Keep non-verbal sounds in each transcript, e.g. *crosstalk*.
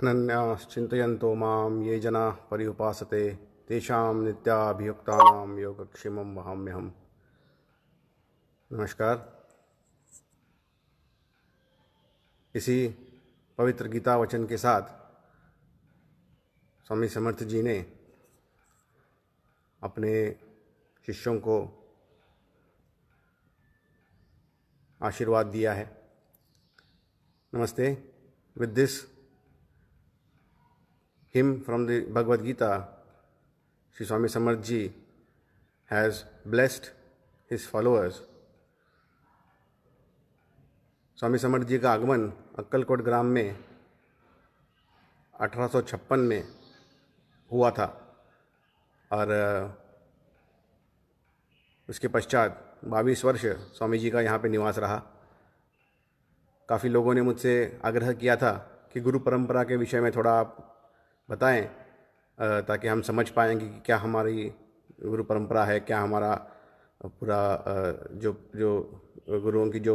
अनन्याश्चिन्तयन्तो मां ये जनाः पर्युपासते तेषां नित्याभियुक्तानां योगक्षेमं वहाम्यहम् नमस्कार इसी पवित्र गीता वचन के साथ स्वामी समर्थ जी ने अपने शिष्यों को आशीर्वाद दिया है नमस्ते with this hymn from the Bhagavad Gita, Sri Swami Samarji has blessed his followers. Swami Samarth ji का आगमन अक्कलकोट ग्राम में 1856 में हुआ था और उसके पश्चात बाईस वर्ष स्वामी जी का यहाँ पे निवास रहा काफ़ी लोगों ने मुझसे आग्रह किया था कि गुरु परंपरा के विषय में थोड़ा आप बताएं ताकि हम समझ पाएंगे कि क्या हमारी गुरु परंपरा है क्या हमारा पूरा जो जो गुरुओं की जो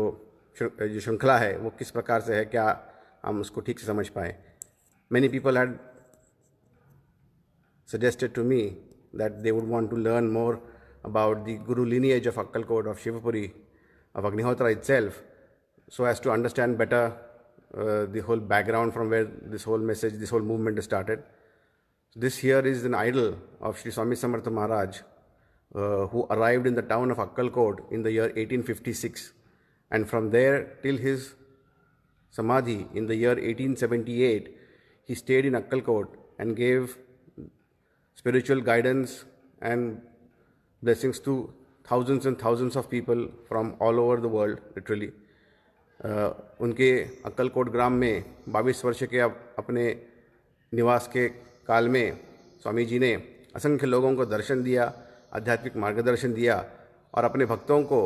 जो श्रृंखला है वो किस प्रकार से है क्या हम उसको ठीक से समझ पाए many people had suggested to me that they would want to learn more about the guru lineage of Akkalkot of Shivpuri of Agnihotra itself so has to understand better Uh, the whole background from where this whole message, this whole movement started. This here is an idol of Sri Swami Samartha Maharaj, uh, who arrived in the town of Akkalkot in the year 1856, and from there till his samadhi in the year 1878, he stayed in Akkalkot and gave spiritual guidance and blessings to thousands and thousands of people from all over the world, literally. उनके अक्कलकोट ग्राम में बाईस वर्ष के अपने निवास के काल में स्वामी जी ने असंख्य लोगों को दर्शन दिया आध्यात्मिक मार्गदर्शन दिया और अपने भक्तों को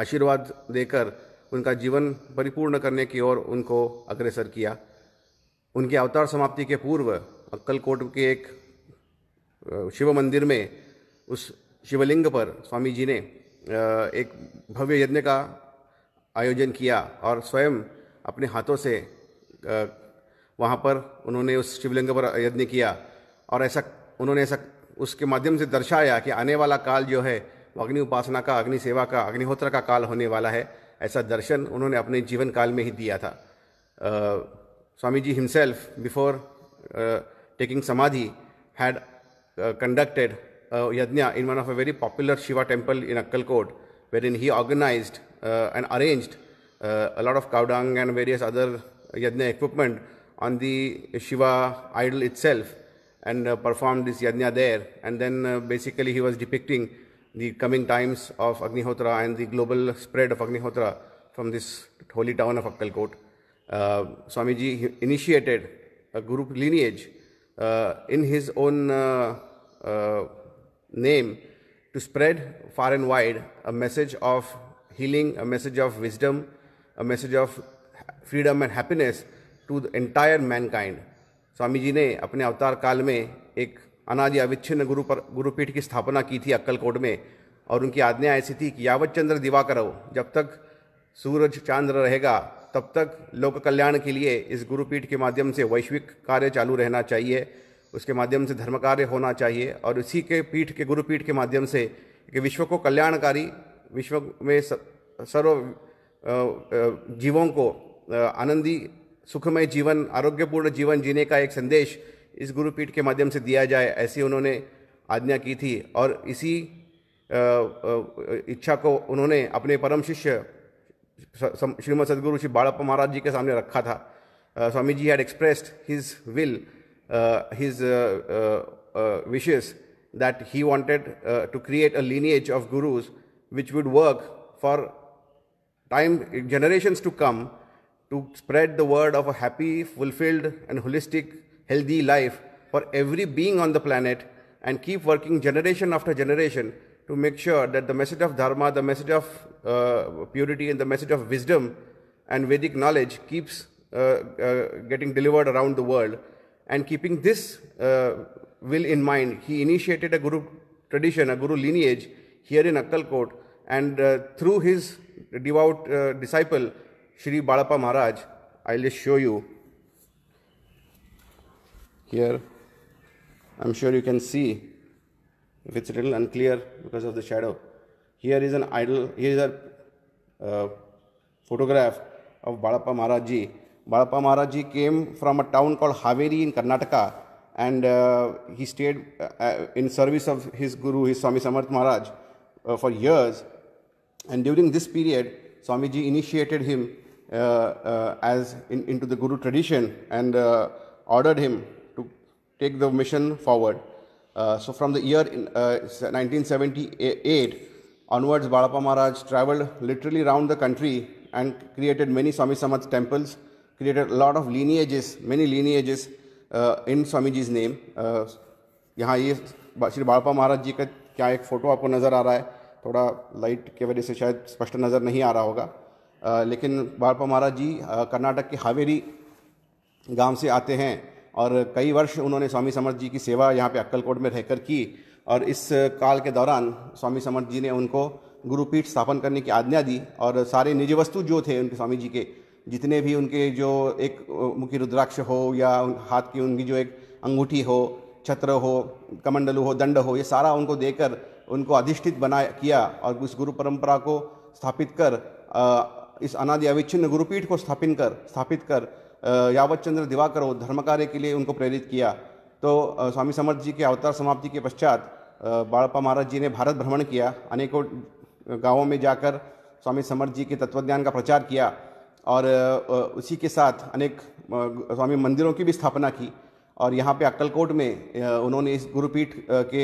आशीर्वाद देकर उनका जीवन परिपूर्ण करने की ओर उनको अग्रसर किया उनके अवतार समाप्ति के पूर्व अक्कलकोट के एक शिव मंदिर में उस शिवलिंग पर स्वामी जी ने एक भव्य यज्ञ का आयोजन किया और स्वयं अपने हाथों से वहाँ पर उन्होंने उस शिवलिंग पर यज्ञ किया और ऐसा उन्होंने ऐसा उसके माध्यम से दर्शाया कि आने वाला काल जो है वो अग्नि उपासना का अग्नि सेवा का अग्निहोत्र का काल होने वाला है ऐसा दर्शन उन्होंने अपने जीवन काल में ही दिया था Swami ji himself before taking samadhi had conducted yagya in one of a very popular Shiva temple in Akkalkot wherein he organized uh, and arranged uh, a lot of cow dung and various other yajna equipment on the Shiva idol itself and uh, performed this yajna there. And then uh, basically he was depicting the coming times of Agnihotra and the global spread of Agnihotra from this holy town of Akkalkot. Uh, Swamiji initiated a group lineage uh, in his own uh, name to spread far and wide a message of healing, a message of wisdom, a message of freedom and happiness to the entire mankind. Swami ji ने अपने अवतार काल में एक अनादि अविच्छिन्न गुरु पर गुरुपीठ की स्थापना की थी अक्कलकोट में और उनकी आज्ञा ऐसी थी कि यावत चंद्र दिवा करो जब तक सूरज चांद्र रहेगा तब तक लोक कल्याण के लिए इस गुरुपीठ के माध्यम से वैश्विक कार्य चालू रहना चाहिए उसके माध्यम से धर्म कार्य होना चाहिए और इसी के पीठ के गुरुपीठ के माध्यम से कि विश्व को कल्याणकारी विश्व में सर्व जीवों को आनंदी सुखमय जीवन आरोग्यपूर्ण जीवन जीने का एक संदेश इस गुरुपीठ के माध्यम से दिया जाए ऐसी उन्होंने आज्ञा की थी और इसी इच्छा को उन्होंने अपने परम शिष्य श्रीमद सदगुरु श्री बाड़प्पा महाराज जी के सामने रखा था Swami ji had expressed his will Uh, his uh, uh, wishes that he wanted to create a lineage of gurus which would work for time generations to come to spread the word of a happy, fulfilled, and holistic, healthy life for every being on the planet and keep working generation after generation to make sure that the message of Dharma, the message of uh, purity, and the message of wisdom and Vedic knowledge keeps uh, uh, getting delivered around the world and keeping this uh, will in mind, he initiated a Guru tradition, a Guru lineage here in Akkalkot. And uh, through his devout uh, disciple, Shri Balapa Maharaj, I'll just show you here. I'm sure you can see if it's a little unclear because of the shadow. Here is an idol, here is a uh, photograph of Balapa Maharaj ji Balappa Maharaj came from a town called Haveri in Karnataka and uh, he stayed uh, uh, in service of his guru, his Swami Samarth Maharaj, uh, for years. And during this period, Swamiji initiated him uh, uh, as in, into the guru tradition and ordered him to take the mission forward. so, from the year in, 1978 onwards, Balappa Maharaj traveled literally around the country and created many Swami Samarth temples created a lot of lineages, many lineages uh, in Swamiji's name. Uh, यहाँ ये श्री बाड़पा महाराज जी का क्या एक photo आपको नज़र आ रहा है थोड़ा लाइट के वजह से शायद स्पष्ट नज़र नहीं आ रहा होगा uh, लेकिन बाड़पा महाराज जी uh, कर्नाटक के हावेरी गांव से आते हैं और कई वर्ष उन्होंने स्वामी समर्थ जी की सेवा यहाँ पे अक्कलकोट में रहकर की और इस काल के दौरान स्वामी समर्थ जी ने उनको गुरुपीठ स्थापन करने की आज्ञा दी और सारे निजी वस्तु जो थे उनके स्वामी जी के जितने भी उनके जो एक मुखी रुद्राक्ष हो या हाथ की उनकी जो एक अंगूठी हो छत्र हो कमंडलू हो दंड हो ये सारा उनको देकर उनको अधिष्ठित बना किया और उस गुरु परंपरा को स्थापित कर इस अनादि अविच्छिन्न गुरुपीठ को स्थापित कर स्थापित कर यावत चंद्र दिवाकर धर्म कार्य के लिए उनको प्रेरित किया तो स्वामी समर्थ जी के अवतार समाप्ति के पश्चात बाड़प्पा महाराज जी ने भारत भ्रमण किया अनेकों गांवों में जाकर स्वामी समर्थ जी के तत्वज्ञान का प्रचार किया और उसी के साथ अनेक स्वामी मंदिरों की भी स्थापना की और यहाँ पे अक्कलकोट में उन्होंने इस गुरुपीठ के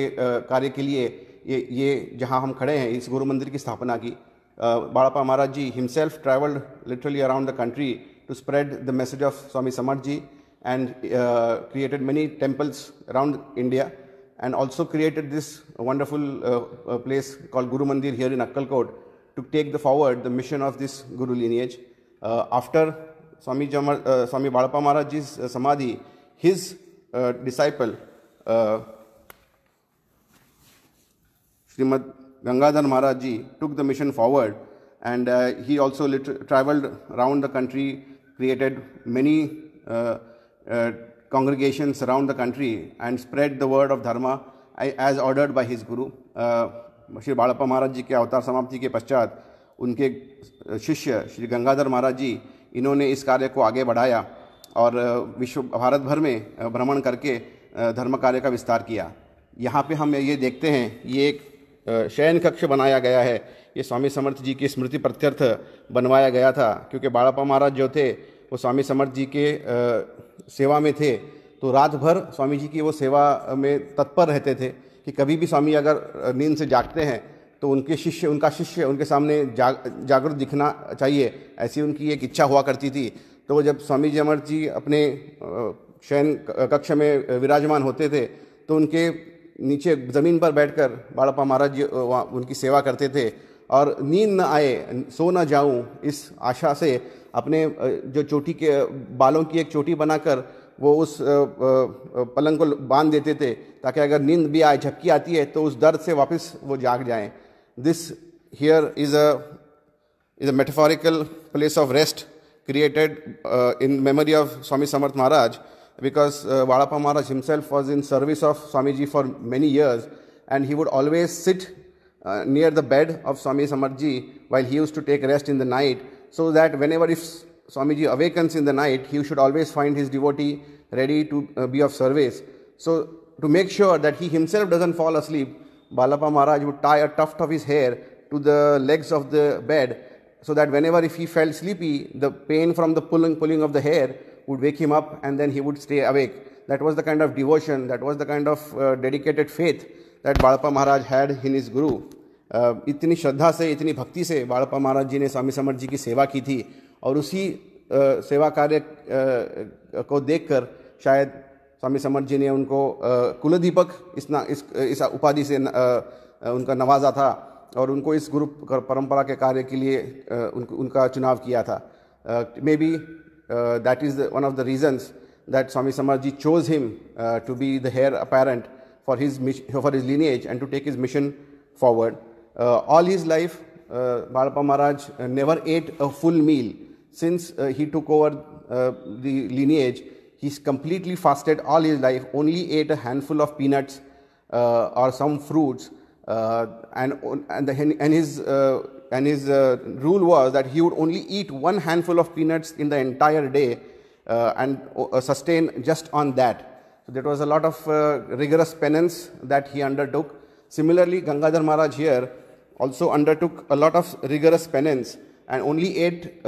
कार्य के लिए ये ये जहाँ हम खड़े हैं इस गुरु मंदिर की स्थापना की Badapa Maharaj ji himself travelled literally around the country to spread the message of Swami Samarth ji and created many temples around India and also created this wonderful place call Guru Mandir here in Akkalkot to take the forward the mission of this guru lineage Uh, after Swami, Jamar, uh, Swami Balapa Maharaj's uh, Samadhi, his uh, disciple, Srimad Gangadhar Maharaj took the mission forward and uh, he also lit- traveled around the country, created many uh, uh, congregations around the country and spread the word of Dharma as ordered by his Guru. Shri बालप्पा महाराज जी के अवतार समाप्ति के पश्चात उनके शिष्य श्री गंगाधर महाराज जी इन्होंने इस कार्य को आगे बढ़ाया और विश्व भारत भर में भ्रमण करके धर्म कार्य का विस्तार किया यहाँ पे हम ये देखते हैं ये एक शयन कक्ष बनाया गया है ये स्वामी समर्थ जी की स्मृति प्रत्यर्थ बनवाया गया था क्योंकि बाड़ापा महाराज जो थे वो स्वामी समर्थ जी के सेवा में थे तो रात भर स्वामी जी की वो सेवा में तत्पर रहते थे कि कभी भी स्वामी अगर नींद से जागते हैं तो उनके शिष्य उनका शिष्य उनके सामने जा, जागरूक दिखना चाहिए ऐसी उनकी एक इच्छा हुआ करती थी तो जब स्वामी जी अमर जी अपने शयन कक्ष में विराजमान होते थे तो उनके नीचे ज़मीन पर बैठकर बाड़प्पा महाराज जी वहाँ उनकी सेवा करते थे और नींद न आए सो न जाऊं इस आशा से अपने जो चोटी के बालों की एक चोटी बनाकर वो उस पलंग को बांध देते थे ताकि अगर नींद भी आए झपकी आती है तो उस दर्द से वापस वो जाग जाएं this here is a is a metaphorical place of rest created uh, in memory of Swami Samarth Maharaj because uh, Vadapa Maharaj himself was in service of Swamiji for many years and he would always sit uh, near the bed of Swami Samarthji while he used to take rest in the night so that whenever if Swamiji awakens in the night he should always find his devotee ready to uh, be of service. So to make sure that he himself doesn't fall asleep Balapa Maharaj would tie a tuft of his hair to the legs of the bed so that whenever if he felt sleepy, the pain from the pulling, pulling of the hair would wake him up and then he would stay awake. That was the kind of devotion, that was the kind of uh, dedicated faith that Balapa Maharaj had in his guru. Uh, इतनी श्रद्धा से इतनी भक्ति से बाड़पा महाराज जी ने स्वामी समर्थ जी की सेवा की थी और उसी uh, सेवा कार्य को देखकर शायद स्वामी समर्थ जी ने उनको कुलदीपक इस ना इस, उपाधि से उनका नवाजा था और उनको इस गुरु परंपरा के कार्य के लिए उनका चुनाव किया था maybe that is one of the reasons that Swami Samarth ji chose him to be the heir apparent for his for his lineage and to take his mission forward all his life Badapa Maharaj never ate a full meal since he took over the lineage He's completely fasted all his life, only ate a handful of peanuts uh, or some fruits, uh, and, and, the, and his, uh, and his uh, rule was that he would only eat one handful of peanuts in the entire day uh, and uh, sustain just on that. So there was a lot of rigorous penance that he undertook. Similarly, Gangadhar Maharaj here also undertook a lot of rigorous penance and only ate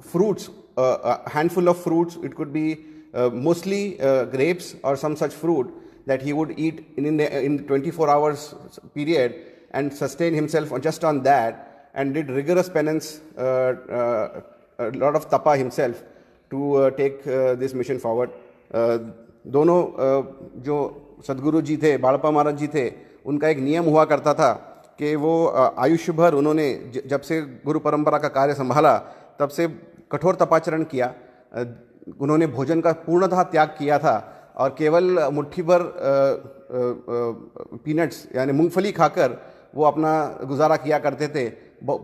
fruits, a handful of fruits. It could be mostly uh, grapes or some such fruit that he would eat in, in, the, in 24 hours period and sustain himself on just on that and did rigorous penance, uh, uh, a lot of tapa himself to uh, take uh, this mission forward. दोनों जो सदगुरु जी थे बाड़प्पा महाराज जी थे उनका एक नियम हुआ करता था कि वो आयुष्य भर उन्होंने जब से गुरु परंपरा का कार्य संभाला तब से कठोर तपाचरण किया उन्होंने भोजन का पूर्णतः त्याग किया था और केवल मुट्ठी भर पीनट्स यानी मूंगफली खाकर वो अपना गुजारा किया करते थे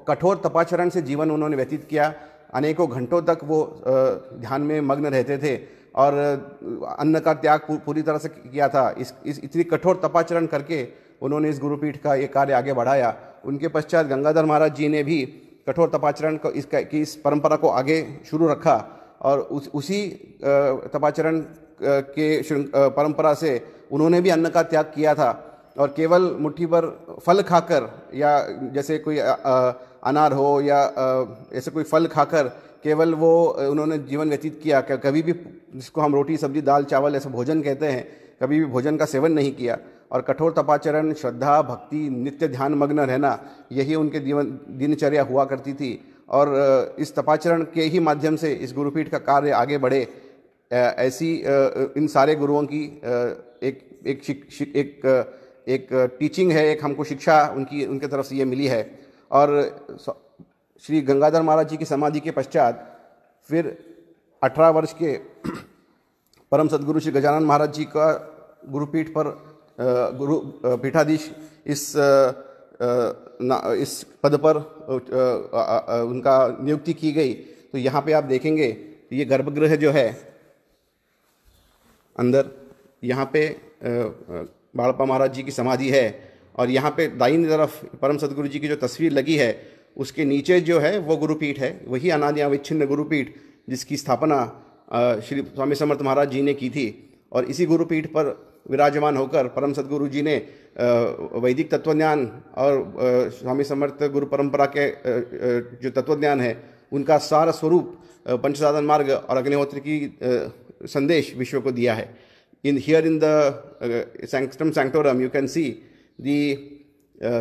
कठोर तपाचरण से जीवन उन्होंने व्यतीत किया अनेकों घंटों तक वो ध्यान में मग्न रहते थे और अन्न का त्याग पूरी तरह से किया था इस, इस इतनी कठोर तपाचरण करके उन्होंने इस गुरुपीठ का ये कार्य आगे बढ़ाया उनके पश्चात गंगाधर महाराज जी ने भी कठोर तपाचरण को इसका की इस परंपरा को आगे शुरू रखा और उस उसी तपाचरण के परंपरा से उन्होंने भी अन्न का त्याग किया था और केवल मुट्ठी भर फल खाकर या जैसे कोई अनार हो या ऐसे कोई फल खाकर केवल वो उन्होंने जीवन व्यतीत किया क्या कभी भी जिसको हम रोटी सब्जी दाल चावल ऐसे भोजन कहते हैं कभी भी भोजन का सेवन नहीं किया और कठोर तपाचरण श्रद्धा भक्ति नित्य ध्यान मग्न रहना यही उनके जीवन दिनचर्या हुआ करती थी और इस तपाचरण के ही माध्यम से इस गुरुपीठ का कार्य आगे बढ़े ऐसी इन सारे गुरुओं की एक एक शिक, शिक, एक एक टीचिंग है एक हमको शिक्षा उनकी उनके तरफ से ये मिली है और श्री गंगाधर महाराज जी की समाधि के पश्चात फिर अठारह वर्ष के *clears throat* परम सदगुरु श्री गजानन महाराज जी का गुरुपीठ पर गुरु पीठाधीश इस इस पद पर उनका नियुक्ति की गई तो यहाँ पे आप देखेंगे ये गर्भगृह जो है अंदर यहाँ पे बाड़पा महाराज जी की समाधि है और यहाँ पे दाइन तरफ परम सदगुरु जी की जो तस्वीर लगी है उसके नीचे जो है वो गुरुपीठ है वही अनादियाविच्छिन्न गुरुपीठ जिसकी स्थापना श्री स्वामी समर्थ महाराज जी ने की थी और इसी गुरुपीठ पर विराजमान होकर परम सदगुरु जी ने वैदिक तत्वज्ञान और स्वामी समर्थ गुरु परंपरा के जो तत्वज्ञान है उनका सारा स्वरूप पंचसाधन मार्ग और अग्निहोत्री की संदेश विश्व को दिया है in here in the sanctum you can see the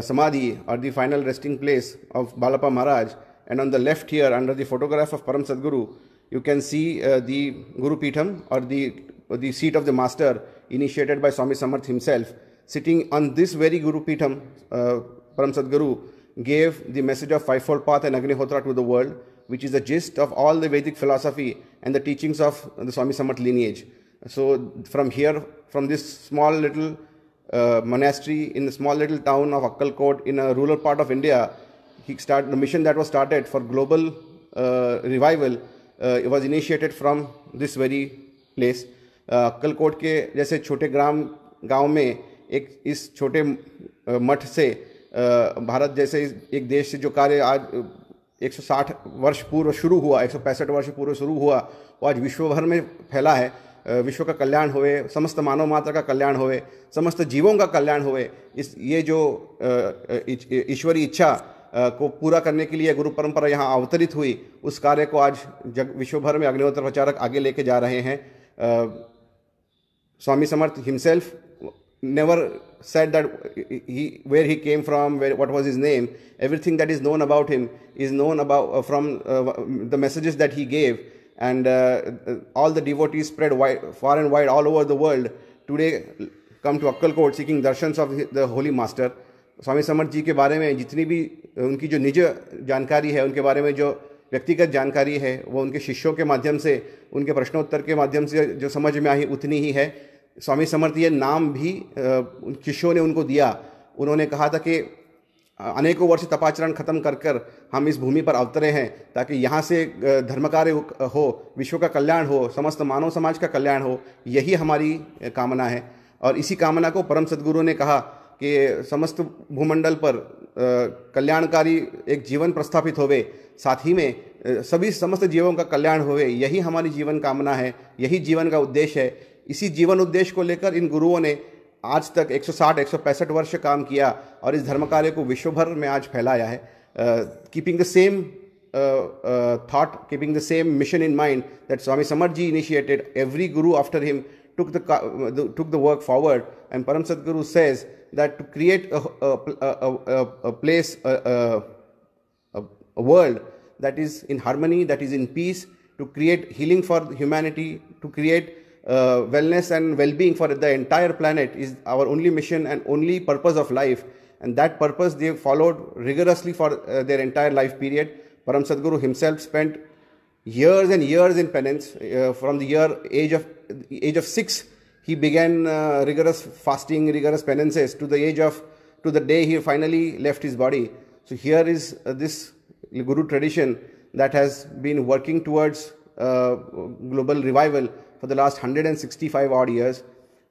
samadhi और the final resting place of Balapa Maharaj and on the left here under the photograph of Param Sadguru you can see दी गुरुपीठम और दी the seat of the master initiated by Swami Samarth himself, sitting on this very Guru Pitam, uh, Param Sadguru, gave the message of Fivefold Path and Agnihotra to the world, which is the gist of all the Vedic philosophy and the teachings of the Swami Samarth lineage. So, from here, from this small little uh, monastery in the small little town of Akkalkot in a rural part of India, he started the mission that was started for global uh, revival. Uh, it was initiated from this very place Akkalkot के जैसे छोटे ग्राम गांव में एक इस छोटे मठ से भारत जैसे एक देश से जो कार्य आज 160 वर्ष पूर्व शुरू हुआ एक वर्ष पूर्व शुरू हुआ वो आज विश्व भर में फैला है विश्व का कल्याण होए समस्त मानव मात्र का कल्याण होए समस्त जीवों का कल्याण होए इस ये जो ईश्वरी इच्छा को पूरा करने के लिए गुरु परंपरा यहाँ अवतरित हुई उस कार्य को आज जग विश्वभर में अग्निहोत्र प्रचारक आगे लेके जा रहे हैं Swami Samarth himself never said that he where he came from where what was his name everything that is known about him is known about uh, from uh, the messages that he gave and uh, all the devotees spread wide, far and wide all over the world today come to Akkal Court seeking darshans of the holy master स्वामी समर्थ जी के बारे में जितनी भी उनकी जो निज जानकारी है उनके बारे में जो व्यक्तिगत जानकारी है वो उनके शिष्यों के माध्यम से उनके प्रश्नोत्तर के माध्यम से जो समझ में आई उतनी ही है स्वामी समर्थ ये नाम भी शिष्यों ने उनको दिया उन्होंने कहा था कि अनेकों वर्ष तपाचरण खत्म कर कर हम इस भूमि पर अवतरे हैं ताकि यहाँ से धर्म कार्य हो विश्व का कल्याण हो समस्त मानव समाज का कल्याण हो यही हमारी कामना है और इसी कामना को परम सदगुरु ने कहा कि समस्त भूमंडल पर कल्याणकारी एक जीवन प्रस्थापित होवे साथ ही में सभी समस्त जीवों का कल्याण होवे यही हमारी जीवन कामना है यही जीवन का उद्देश्य है इसी जीवन उद्देश्य को लेकर इन गुरुओं ने आज तक 160 165 वर्ष काम किया और इस धर्म कार्य को विश्वभर में आज फैलाया है keeping the same keeping the same mission in mind that Swami swami ji initiated every guru after him took the, the took the work forward and param सदगुरु says that to create a, a, a, a place, a, a world that is in harmony, that is in peace, to create healing for humanity, to create uh, wellness and well-being for the entire planet is our only mission and only purpose of life and that purpose they followed rigorously for uh, their entire life period param sadguru himself spent years and years in penance uh, from the year age of age of 6 he began uh, rigorous fasting, rigorous penances to the age of, to the day he finally left his body. So here is uh, this Guru tradition that has been working towards uh, global revival for the last 165 odd years.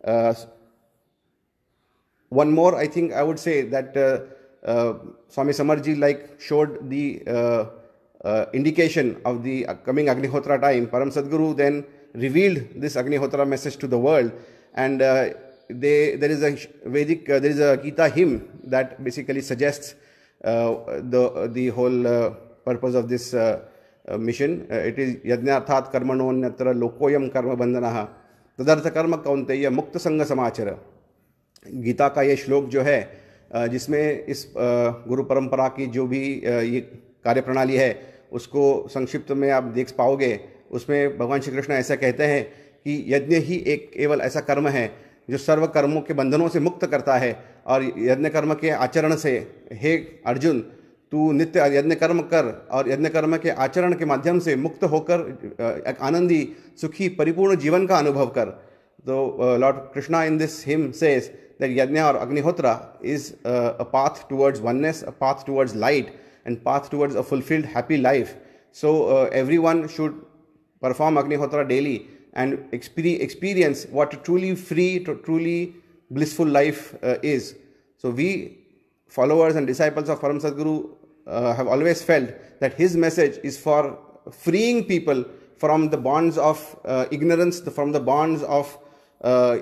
Uh, one more, I think I would say that uh, uh, Swami Samarji like showed the indication of the coming Agnihotra time. Param Sadguru then revealed this Agnihotra message to the world. And uh, they, there is a Vedic, uh, there is a Gita hymn that basically suggests uh, the, the whole uh, purpose of this uh, uh, mission. Uh, it is Yajnathat Karmanonyatra Lokoyam Karma Bandhanaha तदर्थ कर्म कौनतेय मुक्त संग समाचर गीता का ये श्लोक जो है जिसमें इस गुरु परंपरा की जो भी ये कार्यप्रणाली है उसको संक्षिप्त में आप देख पाओगे उसमें भगवान श्री कृष्ण ऐसा कहते हैं कि यज्ञ ही एक केवल ऐसा कर्म है जो सर्व कर्मों के बंधनों से मुक्त करता है और यज्ञ कर्म के आचरण से हे अर्जुन तू नित्य यज्ञ कर्म कर और यज्ञ कर्म के आचरण के माध्यम से मुक्त होकर एक आनंदी सुखी परिपूर्ण जीवन का अनुभव कर तो lord Krishna in this hymn says that yagya और Agnihotra is a path towards oneness a path towards light and path towards a fulfilled happy life so every uh, everyone perform Agnihotra daily and experience what a truly free, truly blissful life uh, is. So, we followers and disciples of Param Sadguru uh, have always felt that his message is for freeing people from the bonds of uh, ignorance, from the bonds of uh,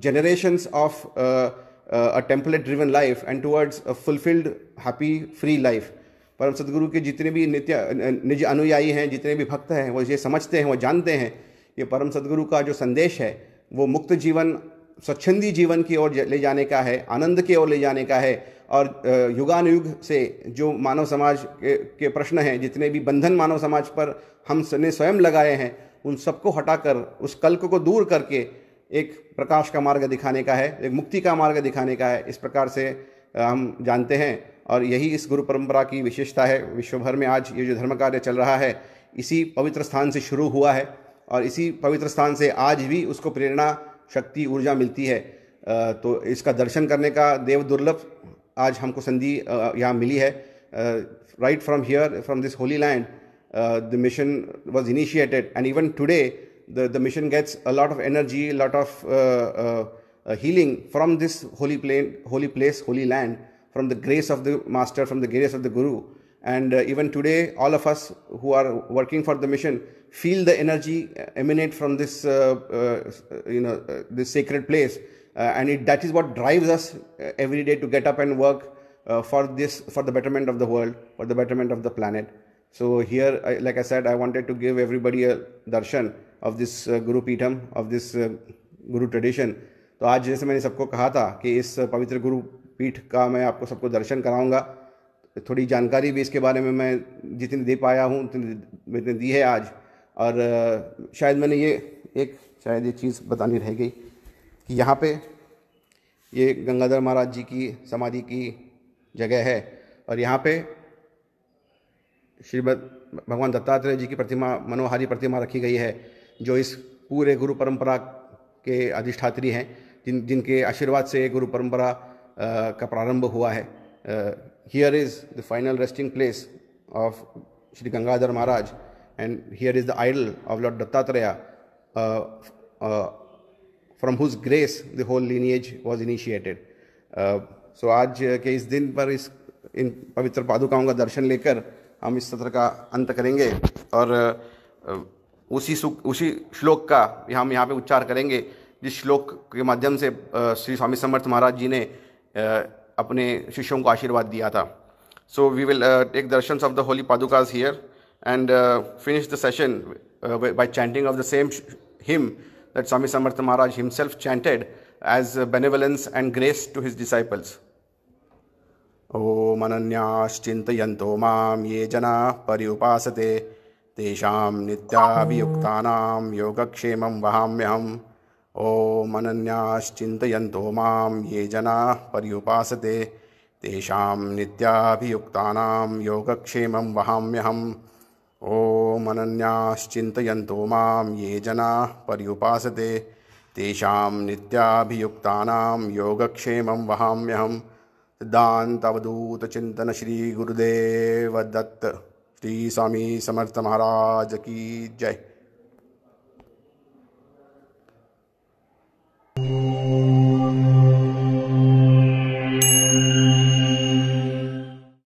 generations of uh, uh, a template driven life and towards a fulfilled, happy, free life. परम सदगुरु के जितने भी नित्य निज अनुयायी हैं जितने भी भक्त हैं वो ये समझते हैं वो जानते हैं कि परम सदगुरु का जो संदेश है वो मुक्त जीवन स्वच्छंदी जीवन की ओर ले जाने का है आनंद की ओर ले जाने का है और युगानुयुग से जो मानव समाज के, के प्रश्न हैं जितने भी बंधन मानव समाज पर हम ने स्वयं लगाए हैं उन सबको हटाकर उस कल्क को दूर करके एक प्रकाश का मार्ग दिखाने का है एक मुक्ति का मार्ग दिखाने का है इस प्रकार से हम जानते हैं और यही इस गुरु परंपरा की विशेषता है विश्व भर में आज ये जो धर्म कार्य चल रहा है इसी पवित्र स्थान से शुरू हुआ है और इसी पवित्र स्थान से आज भी उसको प्रेरणा शक्ति ऊर्जा मिलती है तो इसका दर्शन करने का देव दुर्लभ आज हमको संधि यहाँ मिली है right from here from this holy land the mission was initiated and even today the the mission gets a lot of energy lot of healing from this holy plain holy place holy land from the grace of the master, from the grace of the guru. And uh, even today, all of us who are working for the mission feel the energy uh, emanate from this, uh, uh, you know, uh, this sacred place, uh, and it, that is what drives us every day to get up and work for this, for the betterment of the world, for the betterment of the planet. So here, I, like I said, I wanted to give everybody a darshan of this Guru Pitam, of this Guru tradition. तो आज जैसे मैंने सबको कहा था कि इस पवित्र गुरु पीठ का मैं आपको सबको दर्शन कराऊंगा थोड़ी जानकारी भी इसके बारे में मैं जितनी दे पाया हूँ उतनी मैंने दी है आज और शायद मैंने ये एक शायद ये चीज़ बतानी रह गई कि यहाँ पे ये गंगाधर महाराज जी की समाधि की जगह है और यहाँ पे श्रीमद भगवान दत्तात्रेय जी की प्रतिमा मनोहारी प्रतिमा रखी गई है जो इस पूरे गुरु परंपरा के अधिष्ठात्री हैं जिन जिनके आशीर्वाद से गुरु परंपरा का प्रारंभ हुआ है here is the final resting place of Shri Gangadhar Maharaj and here is the idol of lord Dattatreya from whose grace the whole lineage was initiated so आज के इस दिन पर इस इन पवित्र पादुकाओं का दर्शन लेकर हम इस सत्र का अंत करेंगे और उसी उसी श्लोक का हम यहाँ पे उच्चार करेंगे जिस श्लोक के माध्यम से श्री स्वामी समर्थ महाराज जी ने अपने शिष्यों को आशीर्वाद दिया था so we will take darshan of the holy padukas here and finish the session by chanting of the same hymn that Swami Samarth Maharaj himself chanted as benevolence and grace to his disciples ओ अनन्याश्चिंतो माम ये जना परिउपासते तेषां नित्याभियुक्तानां योगक्षेमं वहाम्यहम् योग ॐ अनन्याश्चिन्तयन्तो मां ये जनाः पर्युपासते तेषां नित्याभियुक्तानां योगक्षेमं वहाम्यहम् ॐ अनन्याश्चिन्तयन्तो मां ये जनाः पर्युपासते तेषां नित्याभियुक्तानां योगक्षेमं वहाम्यहम् सिद्धान्तवधूतचिन्तन श्रीगुरुदेवदत्त श्री महाराज की जय